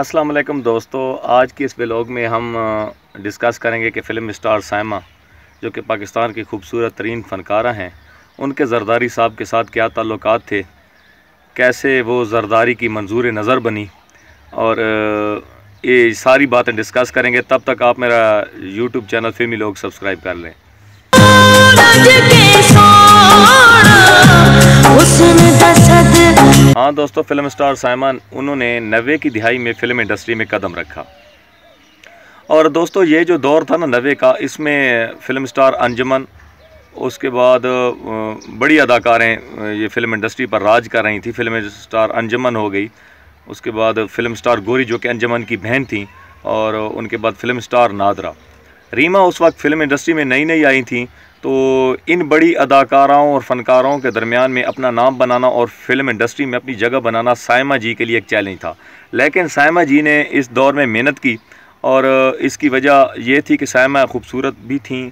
अस्सलाम वालेकुम दोस्तों आज की इस ब्लॉग में हम डिस्कस करेंगे कि फ़िल्म स्टार सैमा जो कि पाकिस्तान की खूबसूरत तरीन फनकारा हैं उनके जरदारी साहब के साथ क्या ताल्लुक थे कैसे वो जरदारी की मंजूर नज़र बनी और ये सारी बातें डिस्कस करेंगे तब तक आप मेरा यूट्यूब चैनल फिल्मी लोग सब्सक्राइब कर लें उसने हाँ दोस्तों फिल्म स्टार साइमन उन्होंने नब्बे की दिहाई में फिल्म इंडस्ट्री में कदम रखा और दोस्तों ये जो दौर था ना नब्बे का इसमें फिल्म स्टार अंजमन उसके बाद बड़ी अदाकारें ये फिल्म इंडस्ट्री पर राज कर रही थी फिल्म स्टार अंजमन हो गई उसके बाद फिल्म स्टार गोरी जो कि अंजमन की बहन थी और उनके बाद फिल्म स्टार नादरा रीमा उस वक्त फिल्म इंडस्ट्री में नई नई आई थी तो इन बड़ी अदाकाराओं और फनकारों के दरमियान में अपना नाम बनाना और फिल्म इंडस्ट्री में अपनी जगह बनाना सायमा जी के लिए एक चैलेंज था लेकिन सायमा जी ने इस दौर में मेहनत की और इसकी वजह यह थी कि सायमा खूबसूरत भी थी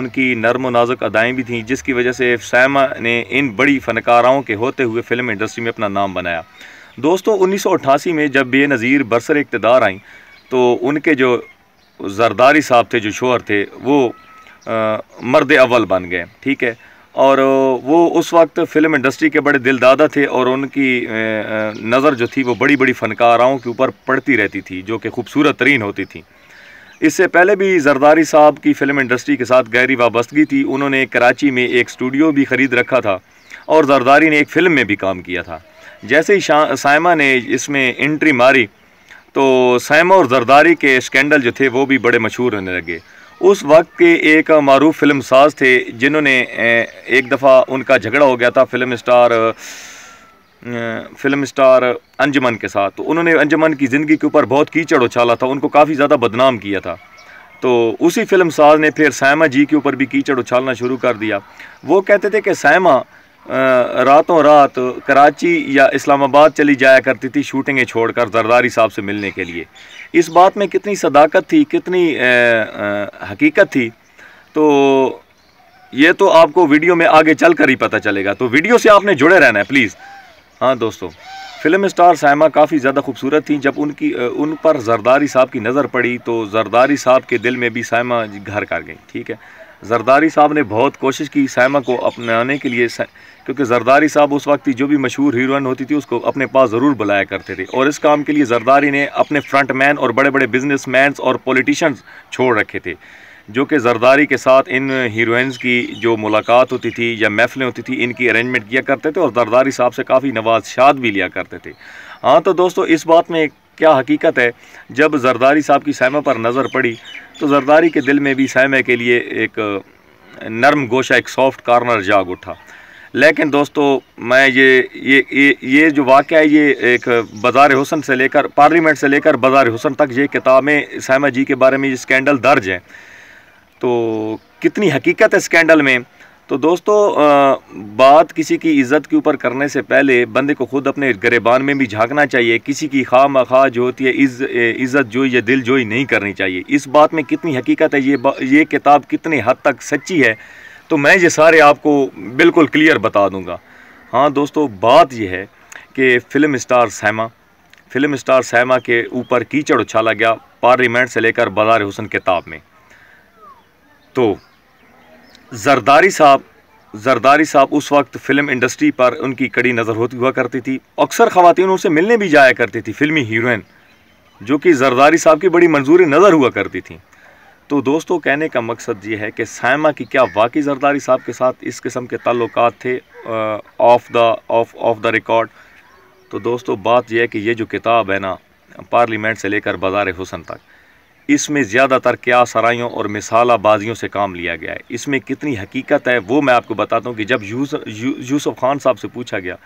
उनकी नरम नाजुक अदाएँ भी थीं जिसकी वजह से सायमा ने इन बड़ी फनकाराओं के होते हुए फ़िल्म इंडस्ट्री में अपना नाम बनाया दोस्तों उन्नीस में जब बेनज़ीर बरसर इकतदार आईं तो उनके जो जरदारी साहब थे जो शोहर थे वो आ, मर्द अव्वल बन गए ठीक है और वो उस वक्त फिल्म इंडस्ट्री के बड़े दिलदादा थे और उनकी नज़र जो थी वो बड़ी बड़ी फ़नकाराओं के ऊपर पड़ती रहती थी जो कि खूबसूरत तरीन होती थी इससे पहले भी जरदारी साहब की फ़िल्म इंडस्ट्री के साथ गहरी वाबस्तगी थी उन्होंने कराची में एक स्टूडियो भी ख़रीद रखा था और जरदारी ने एक फ़िल्म में भी काम किया था जैसे ही सायमा ने इसमें एंट्री मारी तो सैमा और जरदारी के स्कैंडल जो थे वो भी बड़े मशहूर होने लगे उस वक्त के एक मरूफ फिल्म साज थे जिन्होंने एक दफ़ा उनका झगड़ा हो गया था film star film star Anjuman के साथ तो उन्होंने अंजमन की ज़िंदगी के ऊपर बहुत कीचड़ उछाला था उनको काफ़ी ज़्यादा बदनाम किया था तो उसी फिल्म साज ने फिर सैमा जी के ऊपर भी कीचड़ उछालना शुरू कर दिया वो कहते थे कि सैमा रातों रात कराची या इस्लामाबाद चली जाया करती थी शूटिंगें छोड़कर जरदारी साहब से मिलने के लिए इस बात में कितनी सदाकत थी कितनी आ, आ, हकीकत थी तो ये तो आपको वीडियो में आगे चल कर ही पता चलेगा तो वीडियो से आपने जुड़े रहना है प्लीज़ हाँ दोस्तों फिल्म स्टार सैमा काफ़ी ज़्यादा खूबसूरत थी जब उनकी उन पर जरदारी साहब की नज़र पड़ी तो जरदारी साहब के दिल में भी सायमा घर कर गई ठीक है जरदारी साहब ने बहुत कोशिश की सैमा को अपनाने के लिए क्योंकि जरदारी साहब उस वक्त की जो भी मशहूर हीरोइन होती थी उसको अपने पास ज़रूर बुलाया करते थे और इस काम के लिए जरदारी ने अपने फ्रंट मैन और बड़े बड़े बिजनेस मैं और पॉलिटिशन्स छोड़ रखे थे जो कि जरदारी के साथ इन हीरोइंस की जो मुलाकात होती थी या महफ़िलें होती थी इनकी अरेंजमेंट किया करते थे और जरदारी साहब से काफ़ी नवाज शाद भी लिया करते थे हाँ तो दोस्तों इस बात में क्या हकीकत है जब जरदारी साहब की सैमा पर नज़र पड़ी तो जरदारी के दिल में भी सैमे के लिए एक नरम गोशा एक सॉफ्ट कार्नर जाग उठा लेकिन दोस्तों मैं ये ये ये, ये जो वाक़ है ये एक बाज़ार हुसन से लेकर पार्लियामेंट से लेकर बाज़ार हुसन तक ये किताबें सैमा जी के बारे में ये स्कैंडल दर्ज हैं तो कितनी हकीकत है स्कैंडल में तो दोस्तों बात किसी की इज़्ज़त के ऊपर करने से पहले बंदे को ख़ुद अपने गरेबान में भी झांकना चाहिए किसी की खा मखा जो होती है इज़्ज़त जो या दिल जोई नहीं करनी चाहिए इस बात में कितनी हकीकत है ये ये किताब कितने हद तक सच्ची है तो मैं ये सारे आपको बिल्कुल क्लियर बता दूँगा हाँ दोस्तों बात यह है कि film star Saima film star Saima के ऊपर कीचड़ उछाला गया पार्लियामेंट से लेकर बाजार हुसन किताब में तो जरदारी साहब जरदारी साहब उस वक्त फ़िल्म इंडस्ट्री पर उनकी कड़ी नज़र होती हुआ करती थी अक्सर खातन उनसे मिलने भी जाया करती थी फिल्मी हीरोइन जो कि जरदारी साहब की बड़ी मंजूरी नज़र हुआ करती थी तो दोस्तों कहने का मकसद ये है कि सायमा की क्या वाकई जरदारी साहब के साथ इस किस्म के तल्लक थे off the off off the record तो दोस्तों बात यह है कि ये जो किताब है ना पार्लियामेंट से लेकर बाजार हुसन तक इसमें ज़्यादातर क्या सराइयों और मिसालाबाजियों से काम लिया गया है इसमें कितनी हकीकत है वो मैं आपको बताता हूँ कि जब यूसुफ यूसुफ खान साहब से पूछा गया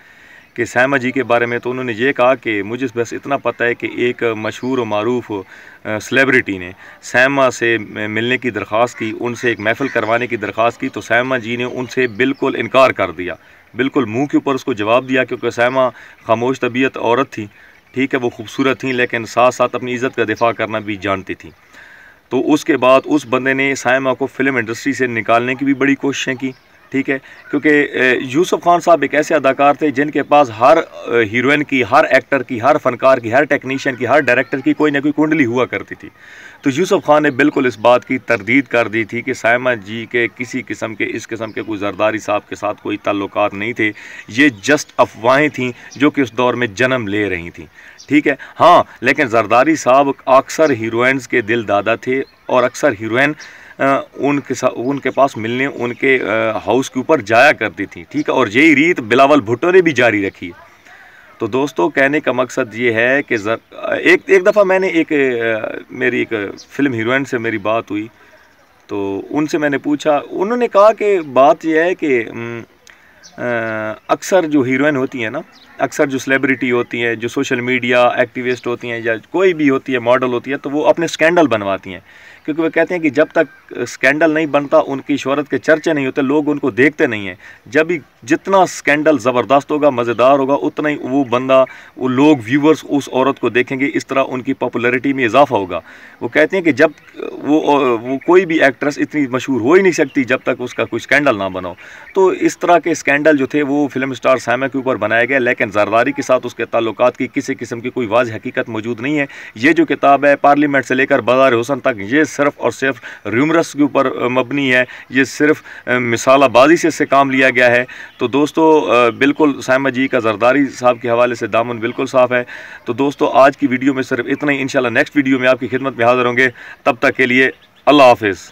कि सैमा जी के बारे में तो उन्होंने ये कहा कि मुझे बस इतना पता है कि एक मशहूर और मरूफ सेलेब्रिटी ने सैमा से मिलने की दरख्वास्त की उनसे एक महफ़िल करवाने की दरख्वास्त की तो सैमा जी ने उनसे बिल्कुल इनकार कर दिया बिल्कुल मुंह के ऊपर उसको जवाब दिया क्योंकि सैमा खामोश तबीयत औरत थी ठीक है वो खूबसूरत थी लेकिन साथ साथ अपनी इज़्ज़त का दिफा करना भी जानती थी तो उसके बाद उस बंदे ने सायमा को फ़िल्म इंडस्ट्री से निकालने की भी बड़ी कोशिशें की ठीक है क्योंकि यूसुफ खान साहब एक ऐसे अदाकार थे जिनके पास हर हीरोइन की हर एक्टर की हर फनकार की हर टेक्नीशियन की हर डायरेक्टर की कोई ना कोई कुंडली हुआ करती थी तो यूसुफ खान ने बिल्कुल इस बात की तरदीद कर दी थी कि सायमा जी के किसी किस्म के इस किस्म के कोई जरदारी साहब के साथ कोई ताल्लुक नहीं थे ये जस्ट अफवाहें थीं जो कि उस दौर में जन्म ले रही थी ठीक है हाँ लेकिन जरदारी साहब अक्सर हीरोइंस के दिल दादा थे और अक्सर हीरोइन उनके उनके पास मिलने उनके हाउस के ऊपर जाया करती थी ठीक है और यही रीत बिलावल भुट्टो ने भी जारी रखी तो दोस्तों कहने का मकसद ये है कि जर, एक एक दफ़ा मैंने एक मेरी एक फ़िल्म हीरोइन से मेरी बात हुई तो उनसे मैंने पूछा उन्होंने कहा कि बात यह है कि अक्सर जो हीरोइन होती है ना अक्सर जो सेलिब्रिटी होती हैं जो सोशल मीडिया एक्टिविस्ट होती हैं या कोई भी होती है मॉडल होती है तो वो अपने स्कैंडल बनवाती हैं क्योंकि वो कहते हैं कि जब तक स्कैंडल नहीं बनता उनकी शहरत के चर्चे नहीं होते लोग उनको देखते नहीं हैं जब भी जितना स्कैंडल ज़बरदस्त होगा मज़ेदार होगा उतना ही वो बंदा वो लोग व्यूवर्स उस औरत को देखेंगे इस तरह उनकी पॉपुलरिटी में इजाफा होगा वो कहते हैं कि जब वो वो कोई भी एक्ट्रेस इतनी मशहूर हो ही नहीं सकती जब तक उसका कोई स्कैंडल ना बनाओ तो इस तरह के स्कैंडल जो थे वो फिल्म स्टार सैमा के ऊपर बनाए गए लेकिन लेकिन जरदारी के साथ उसके ताल्लुक की किसी किस्म की कोई वाज हकीकत मौजूद नहीं है ये जो किताब है पार्लियामेंट से लेकर बाजार हुसन तक ये सिर्फ और सिर्फ र्यूमरस के ऊपर मबनी है ये सिर्फ मिसालाबाजी से इससे काम लिया गया है तो दोस्तों बिल्कुल सामा जी का जरदारी साहब के हवाले से दामन बिल्कुल साफ है तो दोस्तों आज की वीडियो में सिर्फ इतना ही इंशाल्लाह नेक्स्ट वीडियो में आपकी खिदमत में हाज़िर होंगे तब तक के लिए अल्लाह हाफिज़